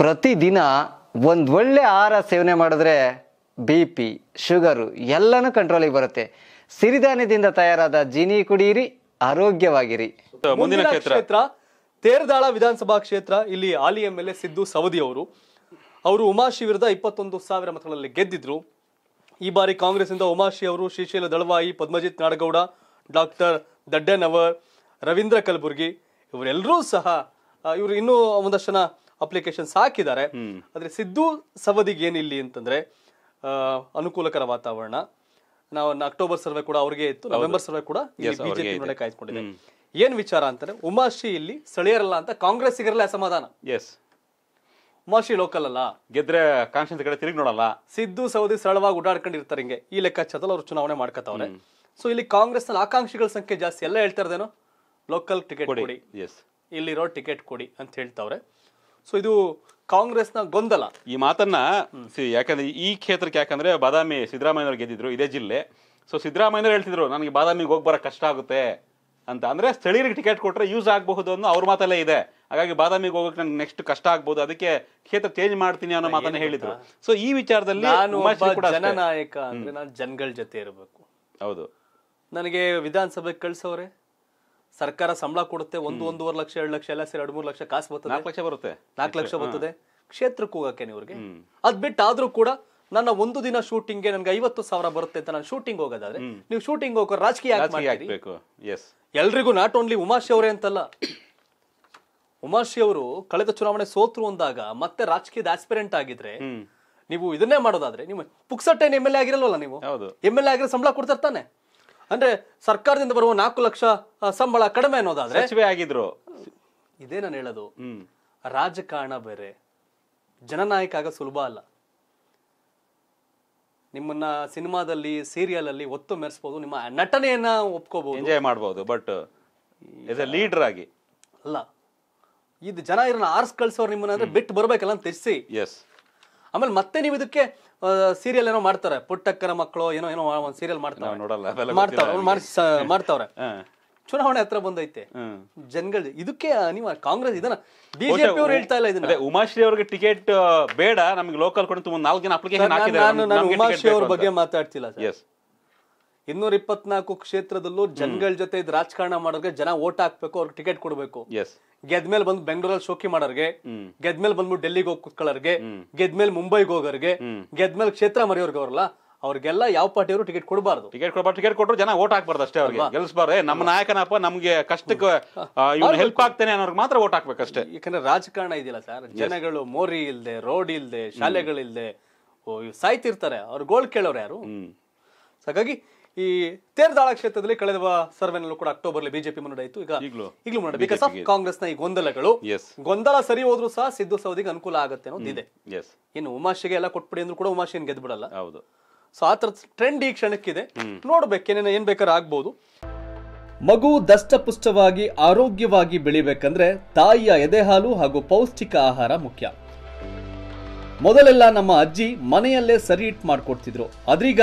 ಪ್ರತಿದಿನ ಒಂದು ಒಳ್ಳೆ ಆಹಾರ ಸೇವನೆ ಮಾಡಿದ್ರೆ ಬಿ ಪಿ ಶುಗರು ಎಲ್ಲನೂ ಕಂಟ್ರೋಲಿಗೆ ಬರುತ್ತೆ ಸಿರಿಧಾನ್ಯದಿಂದ ತಯಾರಾದ ಜೀನಿ ಕುಡಿಯಿರಿ ಆರೋಗ್ಯವಾಗಿರಿ ಮುಂದಿನ ಕ್ಷೇತ್ರ ತೇರ್ದಾಳ ವಿಧಾನಸಭಾ ಕ್ಷೇತ್ರ ಇಲ್ಲಿ ಆಲಿ M L A Siddu Savadi ಅವರು ಅವರು ಉಮಾಶಿ ವಿರುದ್ಧ ಇಪ್ಪತ್ತೊಂದು ಸಾವಿರ ಮತಗಳಲ್ಲಿ ಗೆದ್ದಿದ್ರು ಈ ಬಾರಿ ಕಾಂಗ್ರೆಸ್ನಿಂದ ಉಮಾಶಿ ಅವರು ಶ್ರೀಶೈಲ ದಳವಾಯಿ ಪದ್ಮಜಿತ್ ನಾಡಗೌಡ ಡಾಕ್ಟರ್ ದಡ್ಡನವರ್ ರವೀಂದ್ರ ಕಲಬುರ್ಗಿ ಇವರೆಲ್ಲರೂ ಸಹ ಇವರು ಇನ್ನೂ ಒಂದಷ್ಟು ಜನ ಅಪ್ಲಿಕೇಶನ್ಸ್ ಹಾಕಿದ್ದಾರೆ ಆದರೆ ಸಿದ್ದು ಸವದಿಗೆ ಏನಿಲ್ಲಿ ಅಂತಂದ್ರೆ ಅನುಕೂಲಕರ ವಾತಾವರಣ ನಾವು ಅಕ್ಟೋಬರ್ ಸರ್ವೆ ಕೂಡ ಅವ್ರಿಗೆ ಇತ್ತು ನವೆಂಬರ್ ಸರ್ವೆ ಕೂಡ ಬಿಜೆಪಿ ಕಾಯ್ದುಕೊಂಡಿದೆ ಏನ್ ವಿಚಾರ ಅಂತಂದ್ರೆ ಉಮಾಶ್ರೀ ಇಲ್ಲಿ ಸ್ಥಳೀಯರಲ್ಲ ಅಂತ ಕಾಂಗ್ರೆಸ್ ಕಾಂಗ್ರೆಸ್ಸಿಗರಲ್ಲ ಅಸಮಾಧಾನ ಎಸ್ ಉಮಾಶ್ರೀ ಲೋಕಲ್ ಅಲ್ಲ ಗೆದ್ರೆ ಕಾನ್ಸ್ಟೆನ್ಸ್ ಕಡೆ ತಿರುಗಿ ನೋಡಲ್ಲ ಸಿದ್ದು ಸೌದಿ ಸರಳವಾಗಿ ಓಡಾಡ್ಕೊಂಡಿರ್ತಾರೆ ಹಿಂಗೆ ಈ ಲೆಕ್ಕಾಚಾರದಲ್ಲಿ ಅವ್ರು ಚುನಾವಣೆ ಮಾಡ್ಕೊತಾವ್ರೆ ಸೊ ಇಲ್ಲಿ ಕಾಂಗ್ರೆಸ್ ನಲ್ಲಿ ಆಕಾಂಕ್ಷಿಗಳ ಸಂಖ್ಯೆ ಜಾಸ್ತಿ ಎಲ್ಲ ಹೇಳ್ತಾ ಇರೋದೇನು ಲೋಕಲ್ ಟಿಕೆಟ್ ಕೊಡಿ ಇಲ್ಲಿರೋ ಟಿಕೆಟ್ ಕೊಡಿ ಅಂತ ಹೇಳ್ತಾವ್ರೆ ಸೊ ಇದು ಕಾಂಗ್ರೆಸ್ನ ಗೊಂದಲ ಈ ಮಾತನ್ನ ಯಾಕಂದ್ರೆ ಈ ಕ್ಷೇತ್ರಕ್ಕೆ ಯಾಕಂದ್ರೆ ಬಾದಾಮಿ ಸಿದ್ದರಾಮಯ್ಯವ್ರು ಗೆದ್ದಿದ್ರು ಇದೇ ಜಿಲ್ಲೆ ಸೊ ಸಿದ್ದರಾಮಯ್ಯವ್ರು ಹೇಳ್ತಿದ್ರು ನನಗೆ ಬಾದಾಮಿಗೆ ಹೋಗಿ ಬರಕ್ ಕಷ್ಟ ಆಗುತ್ತೆ ಅಂತ ಅಂದ್ರೆ ಸ್ಥಳೀಯರಿಗೆ ಟಿಕೆಟ್ ಕೊಟ್ರೆ ಯೂಸ್ ಆಗಬಹುದು ಅನ್ನೋ ಅವ್ರ ಮಾತಲ್ಲೇ ಇದೆ ಹಾಗಾಗಿ ಬಾದಾಮಿಗೆ ಹೋಗಕ್ಕೆ ನನಗೆ ನೆಕ್ಸ್ಟ್ ಕಷ್ಟ ಆಗ್ಬಹುದು ಅದಕ್ಕೆ ಕ್ಷೇತ್ರ ಚೇಂಜ್ ಮಾಡ್ತೀನಿ ಅನ್ನೋ ಮಾತನ್ನ ಹೇಳಿದ್ರು ಸೊ ಈ ವಿಚಾರದಲ್ಲಿ ನಾನು ಜನನಾಯಕ ಅಂದ್ರೆ ನಾನು ಜನಗಳ ಜೊತೆ ಇರಬೇಕು ಹೌದು ನನಗೆ ವಿಧಾನಸಭೆಗೆ ಕಳ್ಸವ್ರೆ ಸರ್ಕಾರ ಸಂಬಳ ಕೊಡುತ್ತೆ ಒಂದು ಒಂದೂವರೆ ಲಕ್ಷ ಎರಡು ಲಕ್ಷ ಎಲ್ಲ ಸೇರಿ ಎರಡು ಮೂರು ಲಕ್ಷ ಕಾಸು ಬರ್ತದೆ ನಾಲ್ಕು ಲಕ್ಷ ಬರುತ್ತೆ ನಾಲ್ಕು ಲಕ್ಷ ಬರ್ತದೆ ಕ್ಷೇತ್ರಕ್ಕೆ ಹೋಗಕ್ಕೆ ಇವ್ರಿಗೆ ಅದ್ ಬಿಟ್ಟಾದ್ರೂ ಆದ್ರೂ ಕೂಡ ನನ್ನ ಒಂದು ದಿನ ಶೂಟಿಂಗ್ಗೆ ನನ್ಗೆ ಐವತ್ತು ಸಾವಿರ ಬರುತ್ತೆ ಅಂತ ನಾನು ಶೂಟಿಂಗ್ ಹೋಗೋದಾದ್ರೆ ನೀವು ಶೂಟಿಂಗ್ ಹೋಗೋ ರಾಜಕೀಯ ಎಲ್ರಿಗೂ ನಾಟ್ ಓನ್ಲಿ ಉಮಾಶಿ ಅವರೇ ಅಂತಲ್ಲ ಉಮಾಶಿ ಅವರು ಕಳೆದ ಚುನಾವಣೆ ಸೋತ್ರು ಅಂದಾಗ ಮತ್ತೆ ರಾಜಕೀಯದ ಆಸ್ಪಿರೆಂಟ್ ಆಗಿದ್ರೆ ನೀವು ಇದನ್ನೇ ಮಾಡೋದಾದ್ರೆ ನೀವು ಪುಕ್ಸಟ್ಟೆ ಎಂ ಎಲ್ ಎ ಆಗಿರಲ್ವಲ್ಲ ನೀವು ಎಮ್ ಎಲ್ ಎ ಆಗಿರೋ ಸಂಬಳ ಇರ್ತಾನೆ ಅಂದ್ರೆ ಸರ್ಕಾರದಿಂದ ಬರುವ ನಾಲ್ಕು ಲಕ್ಷ ಸಂಬಳ ಕಡಿಮೆ ಅನ್ನೋದಾದ್ರೆ ಸಚಿವೆ ಆಗಿದ್ರು ಇದೇ ನಾನು ಹೇಳೋದು ರಾಜಕಾರಣ ಬೇರೆ ಜನನಾಯಕ ಆಗ ಸುಲಭ ಅಲ್ಲ ನಿಮ್ಮನ್ನ ಸಿನಿಮಾದಲ್ಲಿ ಸೀರಿಯಲ್ ಅಲ್ಲಿ ಒತ್ತು ಮೆರೆಸಬಹುದು ನಿಮ್ಮ ನಟನೆಯನ್ನ ಒಪ್ಕೋಬಹುದು ಎಂಜಾಯ್ ಮಾಡಬಹುದು ಬಟ್ ಲೀಡರ್ ಆಗಿ ಅಲ್ಲ ಇದು ಜನ ಇರೋ ಆರ್ಸ್ ಕಳ್ಸೋರು ನಿಮ್ಮನ್ನ ಅಂದ್ರೆ ಬಿಟ್ಟು ಬರ್ಬೇಕಲ್ಲ ಅಂತ ಎಸ್ ಆಮೇಲೆ ಮತ್ತೆ ನೀವು ಇದಕ್ಕೆ ಸೀರಿಯಲ್ ಏನೋ ಮಾಡ್ತಾರೆ ಪುಟ್ಟಕ್ಕರ ಮಕ್ಕಳು ಏನೋ ಏನೋ ಒಂದು ಸೀರಿಯಲ್ ಮಾಡ್ತಾರೆ ನೋಡಲ್ಲ ಮಾಡ್ತಾವ್ರೆ ಚುನಾವಣೆ ಹತ್ರ ಬಂದೈತೆ ಜನಗಳು ಇದಕ್ಕೆ ನೀವು ಕಾಂಗ್ರೆಸ್ ಇದನ್ನ ಬಿಜೆಪಿ ಅವರು ಹೇಳ್ತಾ ಇಲ್ಲ ಇದನ್ನ ಉಮಾಶ್ರೀ ಅವ್ರಿಗೆ ಟಿಕೆಟ್ ಬೇಡ ನಮ್ಗೆ ಲೋಕಲ್ ಕೊಡ ನಾಲ್ಕು ಜನ ಅಪ್ಲಿಕೇಶನ್ ನಾನು ಉಮಾಶ್ರೀ ಅವ್ರ ಬಗ್ಗೆ ಮಾತಾಡ್ತಿಲ್ಲ ಸರ್ ಇನ್ನೂರ ಇಪ್ಪತ್ನಾಲ್ಕು ಕ್ಷೇತ್ರದಲ್ಲೂ ಜನಗಳ ಜೊತೆ ಇದು ರಾಜಕಾರಣ ಮಾಡೋರ್ಗೆ ಜನ ಓಟ್ ಹಾಕ್ಬೇಕು ಅವ್ರಿಗೆ ಟಿಕೆಟ್ ಕೊಡಬೇಕು ಗೆದ್ಮೇಲೆ ಬಂದು ಬೆಂಗಳೂರಲ್ಲಿ ಶೋಕಿ ಮಾಡೋರ್ಗೆ ಗೆದ್ಮೇಲೆ ಬಂದ್ಬಿಟ್ಟು ಡೆಲ್ಲಿಗೆ ಹೋಗಿ ಕುತ್ಕೊಳ್ಳೋರ್ಗೆ ಗೆದ್ಮೇಲೆ ಮುಂಬೈಗೆ ಹೋಗೋರ್ಗೆ ಗೆದ್ಮೇಲೆ ಕ್ಷೇತ್ರ ಮರೆಯೋರ್ಗೆ ಅವ್ರಲ್ಲ ಅವ್ರಿಗೆಲ್ಲ ಯಾವ ಪಾರ್ಟಿಯವರು ಟಿಕೆಟ್ ಕೊಡಬಾರ್ದು ಟಿಕೆಟ್ ಕೊಡಬಾರ್ದು ಟಿಕೆಟ್ ಕೊಟ್ಟರು ಜನ ಓಟ್ ಹಾಕ್ಬಾರ್ದು ಅಷ್ಟೇ ಅವ್ರಿಗೆ ಗೆಲ್ಸ್ಬಾರ್ದು ನಮ್ಮ ನಾಯಕನಪ್ಪ ನಮ್ಗೆ ಕಷ್ಟಕ್ಕೆ ಇವ್ನು ಹೆಲ್ಪ್ ಆಗ್ತೇನೆ ಅನ್ನೋರ್ಗೆ ಮಾತ್ರ ಓಟ್ ಅಷ್ಟೇ ಯಾಕಂದ್ರೆ ರಾಜಕಾರಣ ಇದೆಯಲ್ಲ ಸರ್ ಜನಗಳು ಮೋರಿ ಇಲ್ದೆ ರೋಡ್ ಇಲ್ದೆ ಶಾಲೆಗಳಿಲ್ದೆ ಸಾಯ್ತಿರ್ತಾರೆ ಅವ್ರ ಗೋಳ್ ಕೇಳೋರು ಯಾರು ಹಾಗಾಗಿ ಈ ತೇರ್ದಾಳ ಕ್ಷೇತ್ರದಲ್ಲಿ ಕಳೆದ ಸರ್ವೆನಲ್ಲೂ ಕೂಡ ಅಕ್ಟೋಬರ್ಲಿ ಬಿಜೆಪಿ ಮುನ್ನಡೆಯಿತು ಈಗ ಈಗಲೂ ಮುನ್ನಡೆ ಬಿಕಾಸ್ ಆಫ್ ನ ಈ ಗೊಂದಲಗಳು ಗೊಂದಲ ಸರಿ ಹೋದ್ರೂ ಸಹ ಸಿದ್ದು ಸೌದಿಗೆ ಅನುಕೂಲ ಆಗುತ್ತೆ ಎಸ್ ಇನ್ನು ಉಮಾಶಿಗೆ ಎಲ್ಲ ಕೊಟ್ಬಿಡಿ ಅಂದ್ರೂ ಕೂಡ ಏನು ಗೆದ್ಬಿಡಲ್ಲ ಹೌದು ಸೊ ಆ ತರ ಟ್ರೆಂಡ್ ಈ ಕ್ಷಣಕ್ಕಿದೆ ನೋಡ್ಬೇಕು ಏನೇನು ಏನ್ ಬೇಕಾದ್ರೆ ಆಗ್ಬೋದು ಮಗು ದಷ್ಟಪುಷ್ಟವಾಗಿ ಆರೋಗ್ಯವಾಗಿ ಬೆಳಿಬೇಕಂದ್ರೆ ತಾಯಿಯ ಎದೆ ಹಾಲು ಹಾಗೂ ಪೌಷ್ಟಿಕ ಆಹಾರ ಮುಖ್ಯ ಮೊದಲೆಲ್ಲ ನಮ್ಮ ಅಜ್ಜಿ ಮನೆಯಲ್ಲೇ ಸರಿ ಇಟ್ ಮಾಡ್ಕೊಡ್ತಿದ್ರು ಅದ್ರೀಗ